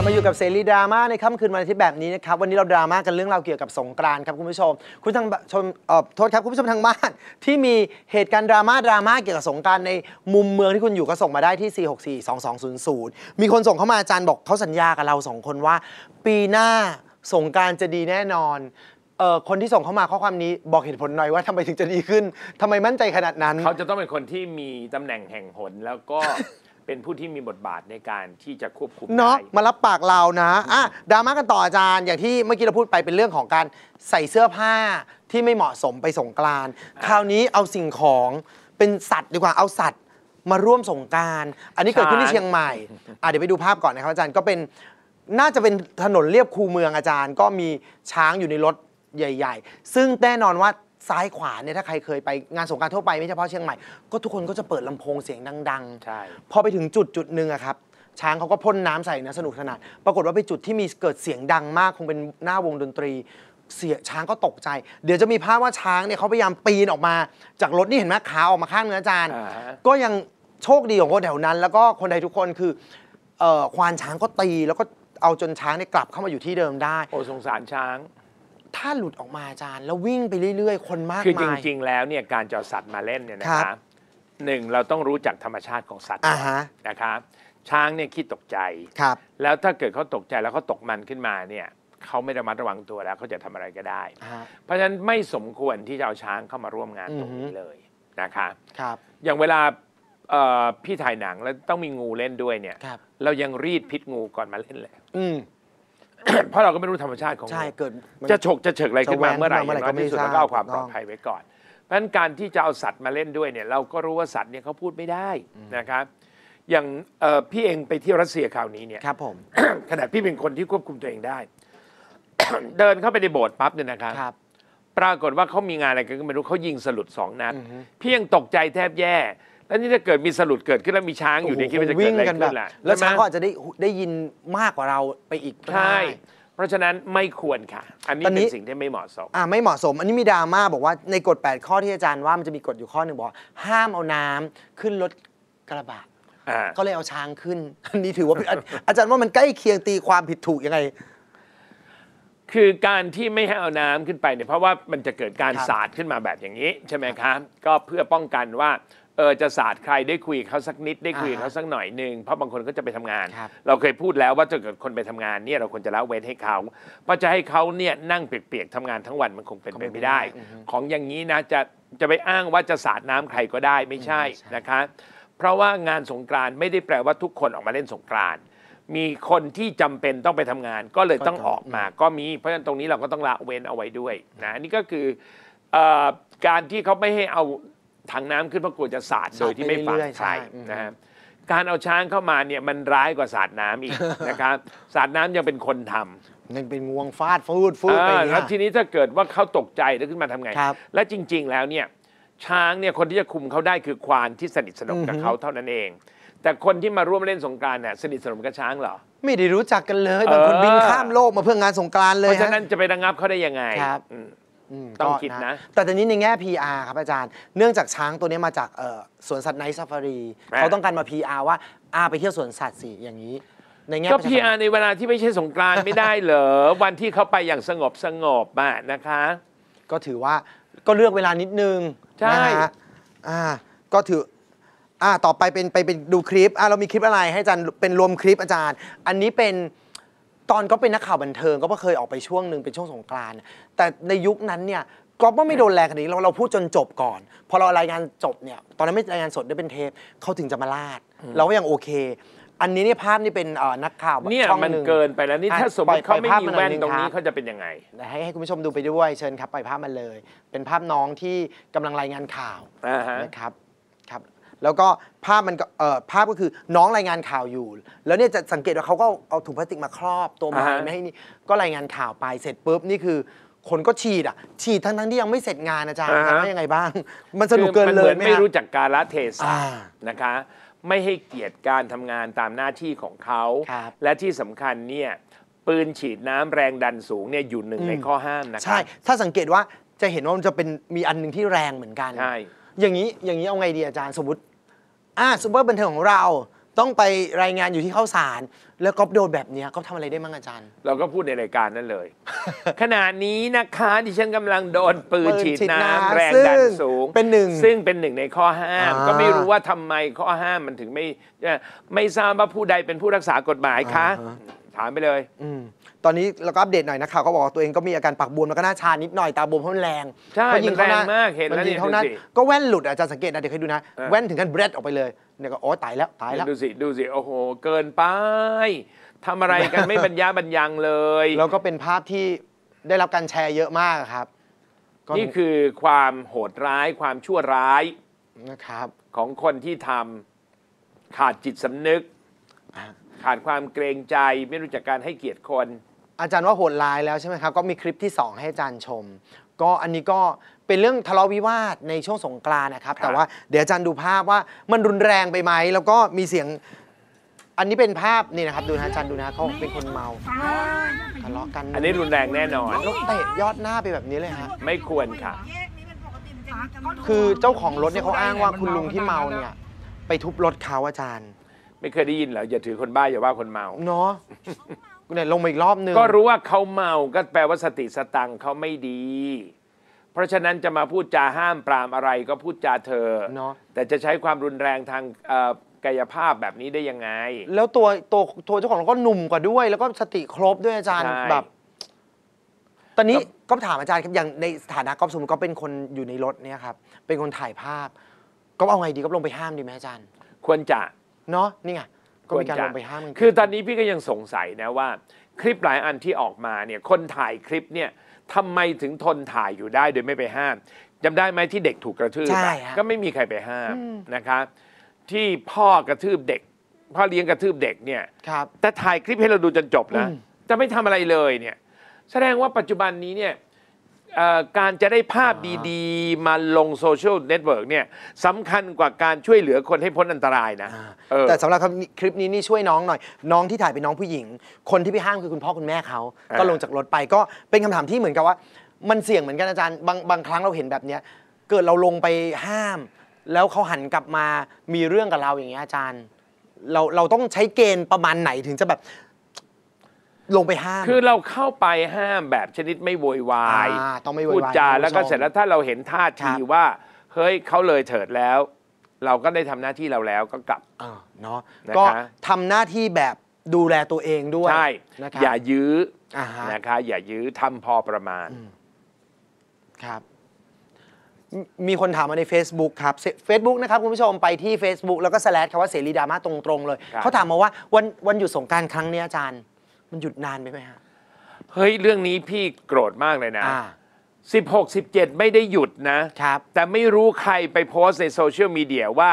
ามาอยู่กับเซรีดราม่าในค่ำคืนวันอาทิตย์แบบนี้นะครับ วันนี้เราดราม่ากันเรื่องราวเกี่ยวกับสงกรานครับคุณผู้ชม คุณทางชมโทษครับคุณผู้ชมทางบ้านที่มีเหตุการณ์ดราม่าดราม่าเกี่ยวกับสงกรานในมุมเมืองที่คุณอยู่ก็ส่งมาได้ที่ 4642200 มีคนส่งเข้ามาอาจารย์บอกเขาสัญญากับเราสองคนว่า ปีหน้าสงกรานจะดีแน่นอนเออคนที่ส่งเข้ามาข้อความนี้บอกเหตุผลหน่อยว่าทำไมถึงจะดีขึ้นทำไมมั่นใจขนาดนั้น เขาจะต้องเป็นคนที่มีตำแหน่งแห่งหนแล้วก็เป็นผู้ที่มีบทบาทในการที่จะควบคุมเนาะได้มารับปากเรานะ อ่ะดราม่ากันต่ออาจารย์ อย่างที่เมื่อกี้เราพูดไปเป็นเรื่องของการใส่เสื้อผ้าที่ไม่เหมาะสมไปสงกราน คราวนี้เอาสิ่งของเป็นสัตว์ดีกว่า เอาสัตว์มาร่วมสงกราน อันนี้เกิดขึ้นที่เชียงใหม่ อ่ะเดี๋ยวไปดูภาพก่อนนะครับอาจารย์ ก็เป็นน่าจะเป็นถนนเรียบคูเมืองอาจารย์ ก็มีช้างอยู่ในรถใหญ่ ๆ ซึ่งแน่นอนว่าซ้ายขวาเนี่ยถ้าใครเคยไป งานสงการทั่วไปไม่เฉพาะเชียงใหม่ก็ทุกคนก็จะเปิดลำโพงเสียงดังๆ ใช่พอไปถึงจุดจุดหนึ่งอะครับ ช้างเขาก็พ่นน้ำใส่นะสนุกสนานปรากฏว่าไปจุดที่มีเกิดเสียงดังมากคงเป็นหน้าวงดนตรี เสียช้างก็ตกใจ เดี๋ยวจะมีภาพว่าช้างเนี่ยเขาพยายามปีนออกมา จากรถนี่เห็นไหมขาออกมาข้างเนื้อจานก็ยังโชคดีของคนแถวนั้น แล้วก็คนไทยทุกคนคือออควานช้างก็ตีแล้วก็เอาจนช้างเนี่ยกลับเข้ามาอยู่ที่เดิมได้โอ้สงสารช้างถ้าหลุดออกมาอาจารย์แล้ววิ่งไปเรื่อยๆ คนมากมายคือจริงๆแล้วเนี่ยการจะอสัตว์มาเล่นเนี่ยนะครับหนึ่งเราต้องรู้จักธรรมชาติของสัตว์นะครับช้างเนี่ยขี้ตกใจครับ แล้วถ้าเกิดเขาตกใจแล้วเขาตกมันขึ้นมาเนี่ย เขาไม่ระมัดระวังตัวแล้วเขาจะทำอะไรก็ได้ เพราะฉะนั้นไม่สมควรที่จะเอาช้างเข้ามาร่วมงานตรงนี้เลยนะคะครับ อย่างเวลาพี่ถ่ายหนังแล้วต้องมีงูเล่นด้วยเนี่ยรเรายังรีดพิษงูก่อนมาเล่นเลยอืเพราะเราก็ไม่รู้ธรรมชาติของใช่เกิดจะฉกจะเฉกอะไรขึ้นมาเมื่อไหร่อมเม่รา้ที่สุดราแล้วก็เอาความปลอดภัยไว้ก่อนเพราะนั้นการที่จะเอาสัตว์มาเล่นด้วยเนี่ย เราก็รู้ว่าสัตว์เนี่ยเขาพูดไม่ได้นะครับ อย่างพี่เองไปเที่ยวรัสเซียคราวนี้เนี่ยครับผมขณะพี่เป็นคนที่ควบคุมตัวเองได้ เดินเข้าไปในโบสถ์ปั๊บเนี่ยนะครับครับ ปรากฏว่าเขามีงานอะไรกันก็ไม่รู้เขายิงสลุดสองนัดพี่ยังตกใจแทบแย่แล้วนี่ถ้าเกิดมีสลุดเกิดขึ้นแล้วมีช้างอยู่เนียคิดว่าจะเกิดอะไรขึ้นล่ะแล้วช้างก็อาจจะได้ได้ยินมากกว่าเราไปอีกใช่เพราะฉะนั้นไม่ควรค่ะ อันนี้นนเป็นสิ่งที่ไม่เหมาะสม อ่าไม่เหมาะสม อันนี้มีดราม่าบอกว่าในกฎ8ข้อที่อาจารย์ว่ามันจะมีกฎอยู่ข้อหนึ่งบอกห้ามเอาน้ำขึ้น รถกระบะก็เลยเอาช้างขึ้น อันนี้ถือว่าอาจารย์ว่ามันใกล้เคียงตีความผิดถูกยังไง คือการที่ไม่ให้เอาน้ำขึ้นไปเนี่ยเพราะว่ามันจะเกิดการสาดขึ้นมาแบบอย่างนี้ ใช่ไหมครับ ก็เพื่อป้องกันว่าเออจะศาสตร์ใครได้คุยเขาสักนิด ได้คุยเขาสักหน่อยหนึ่งเพราะบางคนก็จะไปทำงาน เราเคยพูดแล้วว่าถ้าเกิดคนไปทำงานเนี่ยเราควรจะละเว้นให้เขาเพราะจะให้เขาเนี่ยนั่งเปียกๆทำงานทั้งวันมันคงเป็นไปไม่ได้ ของอย่างนี้นะจะจะไปอ้างว่าจะสาดน้ำใครก็ได้ไม่ใช่นะคะเพราะว่างานสงกรานไม่ได้แปลว่าทุกคนออกมาเล่นสงกรานมีคนที่จำเป็นต้องไปทำงานก็เลยต้องออกมาก็มีเพราะฉะนั้นตรงนี้เราก็ต้องละเว้นเอาไว้ด้วยนะนี่ก็คืออการที่เขาไม่ให้เอาถังน้ำขึ้นเพราะกลัวจะสาดโดย ที่ไม่ฝังากใครช่นะครับการเอาช้างเข้ามาเนี่ยมันร้ายกว่าสาดน้ำอีกนะครับสาดน้ำยังเป็นคนทำนั่นเป็นงวงฟาดฟูดฟูดไปอ่เนี่ยแล้วทีนี้ถ้าเกิดว่าเขาตกใจแล้วขึ้นมาทำไงครับและจริง ๆแล้วเนี่ยช้างเนี่ยคนที่จะคุมเขาได้คือควานที่สนิทสนมกับเขาเท่านั้นเอง แต่คนที่มาร่วมเล่นสงการเนี่ยสนิทสนมกับช้างเหรอไม่ได้รู้จักกันเลยบางคนบินข้ามโลกมาเพื่องานสงการเลยเพราะฉะนั้นจะไประงับเขาได้ยังไงครับต้องคิดนะ แต่ตอนนี้ในแง่ PR ครับอาจารย์ เนื่องจากช้างตัวนี้มาจากสวนสัตว์ไนท์ซาฟารีเขาต้องการมา PR ว่าอาไปเที่ยวสวนสัตว์สิอย่างนี้ก็พีา์อาในเวลาที่ไม่ใช่สงกรานต์ไม่ได้เหรอ วันที่เขาไปอย่างสงบสงบมากนะคะ ก็ถือว่าก็เลือกเวลานิดนึงใช่ฮะอ่าก็ถืออ่าต่อไปเป็นไปเป็นดูคลิปอ่าเรามีคลิปอะไรให้อาจารย์เป็นรวมคลิปอาจารย์ อันนี้เป็นตอนก็เป็นนักข่าวบันเทิงก็เคยออกไปช่วงหนึ่งเป็นช่วงสงกรานต์แต่ในยุคนั้นเนี่ยก็ไม่โดนแรงขนาดนี้เราเราพูดจนจบก่อนพอเรารายงานจบเนี่ยตอนนั้นไม่รายงานสดได้เป็นเทปเขาถึงจะมาลาดเราก็ยังโอเค อันนี้เนี่ยภาพนี่เป็นนักข่าวเนี่ยมันเกินไปแล้วนี่ถ้าสมมติเขาไม่มีแว่นตรงนี้เขาจะเป็นยังไงให้ให้คุณผู้ชมดูไปด้วยเชิญครับปล่อยภาพมาเลย เป็นภาพน้องที่กำลังรายงานข่าวนะครับแล้วก็ภาพมันเอ่อภาพก็คือน้องรายงานข่าวอยู่ แล้วเนี่ยจะสังเกตว่าเขาก็เอาถุงพลาสติกมาครอบตัวไม้าไม่ให้นี่ก็รายงานข่าวไปเสร็จปุ๊บนี่คือ คนก็ฉีดอ่ะ ฉีดทั้งทั้งที่ยังไม่เสร็จงานอาจารย์ทำยังไงบ้าง มันสนุกเกินเลเหมืยอนไม่รู้จักกาลเทศะนะคะ ไม่ให้เกียรติการทำงานตามหน้าที่ของเขา และที่สำคัญเนี่ยปืนฉีดน้ำแรงดันสูงเนี่ยอยู่หนึ่งในข้อห้ามนะคะใช่ถ้าสังเกตว่าจะเห็นว่ามันจะเป็นมีอันหนึ่งที่แรงเหมือนกันใช่อย่างนี้อย่างนี้เอาไงดีอาจารย์สมมติอ่าซูเปอร์บันเทิงของเรา ต้องไปรายงานอยู่ที่เข้าสารแล้วก็โดนแบบนี้เกาทำอะไรได้มั้งอาจารย์ เราก็พูดในรายการนั่นเลย ขณะนี้นะคะที่ฉันกำลังโดนปืนฉีดน้ำแรงดันสูง เป็นหนึ่ง ซึ่งเป็นหนึ่งในข้อห้าม ก็ไม่รู้ว่าทำไมข้อห้ามมันถึงไม่ไม่ทราบว่าผู้ใดเป็นผู้รักษากฎหมายคะ ถามไปเลย อืตอนนี้เราก็อัปเดตหน่อยนะข่าวก็บอกตัวเองก็มีอาการปากบวมแล้วก็หน้าชานิดหน่อยตาบวม เพราะมันแรง ใช่พระยิงเขาหน้ามแรงมากเห็นแล้วมันยิงเข่าหน้านก็แว่นหลุดอาจารย์สังเกตนะเดี๋ยวให้ดูนะ แว่นถึงกันเบรดออกไปเลยเนี่ยก็โอ้ตายแล้วตายแล้วดูสิดูสิโอ้โห เกินไปทำอะไรกันไม่บรรยาบรรยังเลย แล้วก็เป็นภาพที่ได้รับการแชร์เยอะมากครับ นี่คือความโหดร้ายความชั่วร้ายนะครับของคนที่ทำขาดจิตสำนึกขาดความเกรงใจไม่รู้จักการให้เกียรติคนอาจารย์ว่าโหดร้ายแล้วใช่ไหมครับก็มีคลิปที่ 2 ให้อาจารย์ชม ก็อันนี้ก็เป็นเรื่องทะเลาะวิวาทในช่วงสงกรานะครับ แต่ว่าเดี๋ยวอาจารย์ดูภาพว่ามันรุนแรงไปไหมแล้วก็มีเสียง อันนี้เป็นภาพนี่นะครับดูนะอาจารย์ดูนะเขาเป็นคนเมาทะเลาะกัน อันนี้รุนแรงแน่นอนลูกเตะยอดหน้าไปแบบนี้เลยฮะไม่ควรค่ะ คือเจ้าของรถเนี่ยเขาอ้างว่าคุณลุงที่เมาเนี่ย ไปทุบรถเขาอาจารย์ ไม่เคยได้ยินเหรออย่าถือคนบ้าอย่าว่าคนเมาเนาะเนี่ยลงมาอีกรอบนึงก็รู้ว่าเขาเมาก็แปลว่าสติสตังเขาไม่ดี เพราะฉะนั้นจะมาพูดจาห้ามปรามอะไรก็พูดจาเธอเนาะแต่จะใช้ความรุนแรงทางกายภาพแบบนี้ได้ยังไง แล้วตัวตัวตัวเจ้าของเราก็หนุ่มกว่าด้วย แล้วก็สติครบด้วยอาจารย์แบบตอนนี้ก็ถามอาจารย์ครับ อย่างในสถานะก็อสมมติก็เป็นคนอยู่ในรถเนี่ยครับเป็นคนถ่ายภาพ ก็เอาไงดีก็ลงไปห้ามดีไหมอาจารย์ ควรจะเนาะนี่ไงก็มีการลงไปห้ามคือตอนนี้พี่ก็ยังสงสัยนะว่าคลิปหลายอันที่ออกมาเนี่ยคนถ่ายคลิปเนี่ยทำไมถึงทนถ่ายอยู่ได้โดยไม่ไปห้ามจำได้ไหมที่เด็กถูกกระทืบก็ไม่มีใครไปห้ามนะคะที่พ่อกระทืบเด็ก พ่อเลี้ยงกระทืบเด็กเนี่ยครับแต่ถ่ายคลิปให้เราดูจนจบนะจะไม่ทำอะไรเลยเนี่ยแสดงว่าปัจจุบันนี้เนี่ยการจะได้ภาพดี ๆ มาลงโซเชียลเน็ตเวิร์กเนี่ยสำคัญกว่าการช่วยเหลือคนให้พ้นอันตรายนะแต่สำหรับคลิปนี้นี่ช่วยน้องหน่อย น้องที่ถ่ายเป็นน้องผู้หญิง คนที่ไปห้ามคือคุณพ่อคุณแม่เขา ก็ลงจากรถไปก็เป็นคำถามที่เหมือนกับว่ามันเสี่ยงเหมือนกันอาจารย์ บางบางครั้งเราเห็นแบบนี้เกิดเราลงไปห้าม แล้วเขาหันกลับมามีเรื่องกับเราอย่างเงี้ยอาจารย์เราเราต้องใช้เกณฑ์ประมาณไหนถึงจะแบบลงไปห้าม คือเราเข้าไปห้ามแบบชนิดไม่โวยวายต้องไม่โวยวาย พูดจา แล้วก็เสร็จแล้วถ้าเราเห็นท่าทีว่า เฮ้ยเขาเลยเถิดแล้ว เราก็ได้ทำหน้าที่เราแล้ว ก็กลับเนาะนะก็ทำหน้าที่แบบดูแลตัวเองด้วยใช่ อย่ายื้อะนะคะอย่ายื้อทำพอประมาณ ครับ มีคนถามมาใน Facebook ครับเซ Facebook นะครับ คุณผู้ชมไปที่ Facebook แล้วก็แ l ลดคำว่าเสรีดราม่าตรงๆเลย เขาถามมาว่าวันวันหยุดสงการครั้งนี้อาจารย์มันหยุดนานไปไหมฮะเฮ้ย เรื่องนี้พี่โกรธมากเลยนะสิบหกสิบเจ็ดไม่ได้หยุดนะ ครับ แต่ไม่รู้ใครไปโพสต์ในโซเชียลมีเดียว่า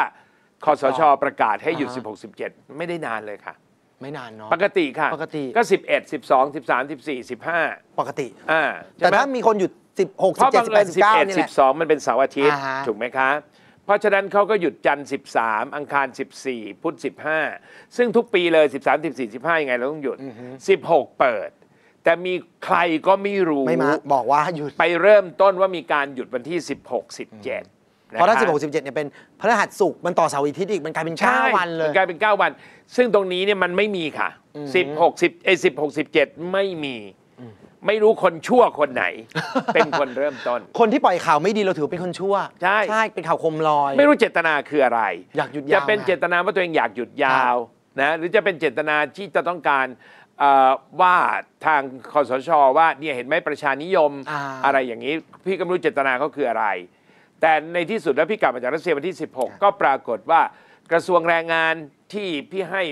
คอสชประกาศให้หยุดสิบ16 17 ไม่ได้นานเลยค่ะ ไม่นานเนาะปกติค่ะ ปกติ ก็ 11 12 13 14 15 ปกติ อ่าแต่ถ้ามีคนหยุด 16บหกสิบัง17เอิเก้าเนี่ยสิบ11 12 มันเป็นเสาร์อาทิตย์ ถูกไหมคะเพราะฉะนั้นเขาก็หยุดจันทร์13 อังคาร 14 พุธ15 ซึ่งทุกปีเลย 13 14 15 ยังไงเราต้องหยุด 16 เปิด แต่มีใครก็ไม่รู้ไม่มาบอกว่าหยุดไปเริ่มต้นว่ามีการหยุดวันที่ 16 17เพราะถ้า16 17เนี่ยเป็นพระรหัสสุกมันต่อเสาร์อาทิตย์อีก มันกลายเป็น 9 วันเลยมันกลายเป็น9วัน ซึ่งตรงนี้เนี่ยมันไม่มีค่ะ 16 10เอ้16 17ไม่มีไม่รู้คนชั่วคนไหน เป็นคนเริ่มต้น คนที่ปล่อยข่าวไม่ดีเราถือเป็นคนชั่ว ใช่ใช่เป็นข่าวคมลอย ไม่รู้เจตนาคืออะไรอยากหยุดยาวจะเป็นเจตนาว่าตัวเองอยากหยุดยาวนะหรือจะเป็นเจตนาที่จะต้องการว่าทางคอสชว่าเนี่ยเห็นไหมประชานิยมออะไรอย่างนี้ พี่ก็ไม่รู้เจตนาเขาคืออะไร แต่ในที่สุดแล้วพี่กลับมาจากรัสเซียวันที่16 ก็ปรากฏว่ากระทรวงแรงงานที่พี่ให้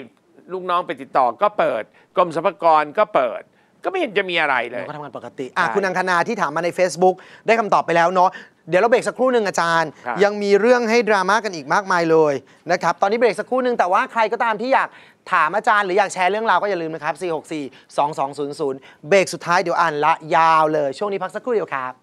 ลูกน้องไปติดต่อก็เปิดกรมสรรพากรก็เปิดก็ไม่เห็นจะมีอะไรเลยเาก็ทำงานปกติอ่ะคุณอังคณาที่ถามมาใน Facebook ได้คำตอบไปแล้วเนาะ เดี๋ยวเราเบรกสักครู่หนึ่งอาจารย์ ยังมีเรื่องให้ดราม่ากันอีกมากมายเลยนะครับ ตอนนี้เบรกสักครู่หนึ่งแต่ว่าใครก็ตามที่อยากถามอาจารย์หรืออยากแชร์เรื่องราวก็อย่าลืมนะครับ 464 2200 เบรกสุดท้ายเดี๋ยวอ่านละ ยาวเลย ช่วงนี้พักสักครู่เดียวครับ